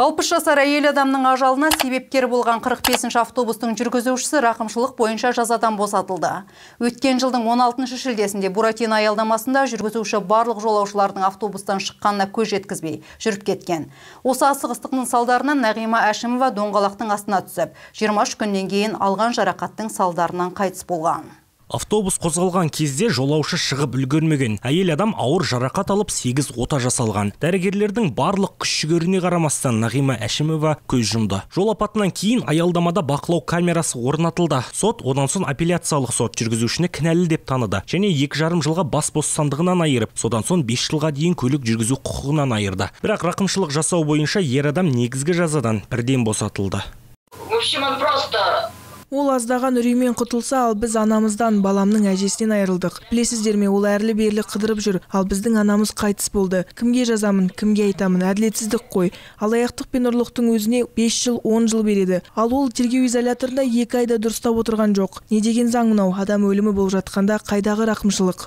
алпыс жасар әйел адамның ажалына себепкер болған 45-ші автобустың жүргізушісі рақымшылық бойынша жазадан босатылды өткен жылдың 16 шілдесінде буратино аялдамасында жүргізуші барлық жолаушылардың автобустан шыққанына көз жеткізбей жүріп кеткен осы асығыстықтың салдарынан нағима әшімова доңғалақтың астына түсіп 23 күннен кейін алған жарақаттың салдарынан қайтыс болған автобус қозғалған кезде жолаушы шығып үлгермеген әйел адам ауыр жарақат алып сегіз ота жасалған дәрігерлердің барлық күш жігеріне қарамастан нағима әшімова көз жұмды жол апатынан кейін аялдамада бақылау камерасы орнатылды сот одан соң апелляциялық сот жүргізушіні кінәлі деп таныды және екі жарым жылға бас бостандығынан айырып содан соң 5 жылға дейін көлік жүргізу құқығынан айырды бірақ рақымшылық жасау бойынша ер адам негізгі жазадан бірден босатылды в общем он просто Ол аздаған үреймен құтылса, ал біз анамыздан, баламның әжесінен айырылдық. Білесіздер ме, ол әрлі берлі қыдырып жүр, ал біздің анамыз қайтыс болды. Кімге жазамын, кімге айтамын, әділетсіздік қой. Алаяқтық пен ұрлықтың өзіне 5 жыл, 10 жыл береді. Ал ол тергеу изоляторында 2 айда дұрыстап отырған жоқ. Не деген заң Адам өлімі болып жатқанда қайдағы рақымшылық?